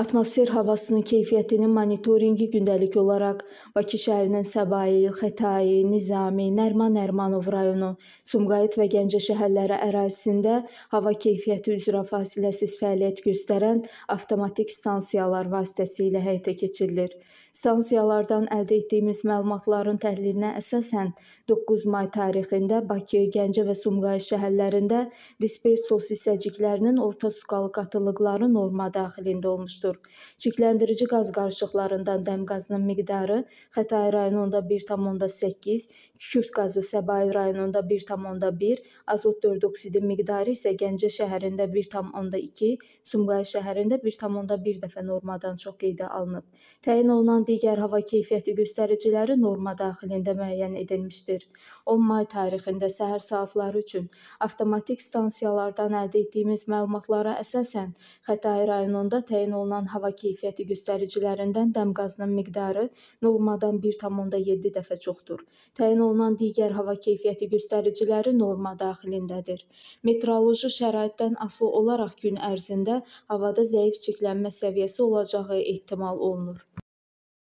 Atmosfer havasının keyfiyyətinin monitorinqi gündəlik olaraq Bakı şəhərinin Səbail, Xətai, Nizami, Nərman-Nərmanov rayonu, Sumqayıt və Gəncə şəhərləri ərazisində hava keyfiyyəti üzrə fasiləsiz fəaliyyət göstərən avtomatik stansiyalar vasitəsilə həyata keçirilir. Stansiyalardan əldə etdiyimiz məlumatların təhlilinə əsasən 9 may tarixində Bakı, Gəncə və Sumqayıt şəhərlərində dispers sos hissəciklərinin orta sukalı qatılıqları norma daxilində olmuşdur mövcuddur. Çirkləndirici qaz qarışıqlarından dəm qazının miqdarı Xətai rayonunda 1,8, Kükürt qazı Səbail rayonunda 1,1, azot 4 oksidin miqdarı isə Gəncə şəhərində 1,2, Sumqayıt şəhərində 1,1 dəfə normadan çox qeydə alınıb. Təyin olunan digər hava keyfiyyəti göstəriciləri norma daxilində müəyyən edilmişdir. 10 may tarixində səhər saatları üçün avtomatik stansiyalardan əldə etdiyimiz məlumatlara əsasən Xətai rayonunda təyin olunan yayımlanan hava keyfiyyəti göstəricilərindən dəm qazının miqdarı normadan 1,7 dəfə çoxdur. Təyin olunan digər hava keyfiyyəti göstəriciləri norma daxilindədir. Meteoroloji şəraitdən asılı olaraq gün ərzində havada zəif çirklənmə səviyyəsi olacağı ehtimal olunur.